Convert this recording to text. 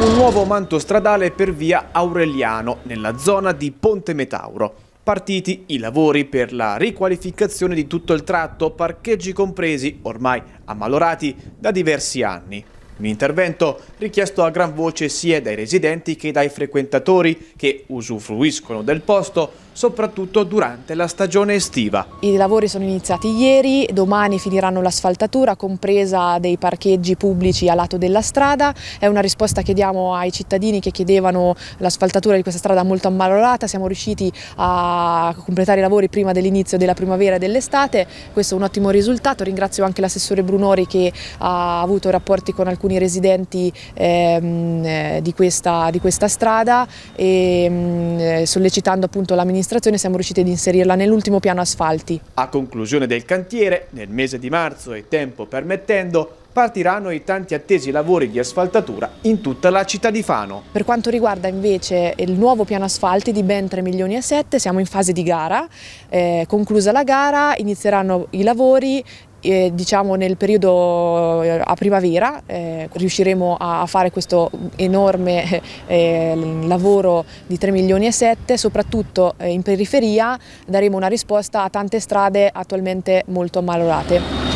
Un nuovo manto stradale per via Aureliano, nella zona di Ponte Metauro. Partiti i lavori per la riqualificazione di tutto il tratto, parcheggi compresi, ormai ammalorati da diversi anni. Un intervento richiesto a gran voce sia dai residenti che dai frequentatori che usufruiscono del posto, soprattutto durante la stagione estiva. I lavori sono iniziati ieri, domani finiranno l'asfaltatura, compresa dei parcheggi pubblici a lato della strada. È una risposta che diamo ai cittadini che chiedevano l'asfaltatura di questa strada molto ammalorata. Siamo riusciti a completare i lavori prima dell'inizio della primavera e dell'estate. Questo è un ottimo risultato. Ringrazio anche l'assessore Brunori che ha avuto rapporti con alcuni alcuni residenti ehm, eh, di, questa, di, questa, strada e mh, mm, eh, sollecitando appunto l'amministrazione siamo riusciti ad inserirla nell'ultimo piano asfalti. A conclusione del cantiere, nel mese di marzo e tempo permettendo, partiranno i tanti attesi lavori di asfaltatura in tutta la città di Fano. Per quanto riguarda invece il nuovo piano asfalti di ben 3 milioni e 7, siamo in fase di gara, eh, conclusa la gara inizieranno i lavori e, diciamo nel periodo eh, a primavera eh, riusciremo a fare questo enorme eh, lavoro di 3 milioni e 7, soprattutto eh, in periferia daremo una risposta a tante strade attualmente molto ammalorate.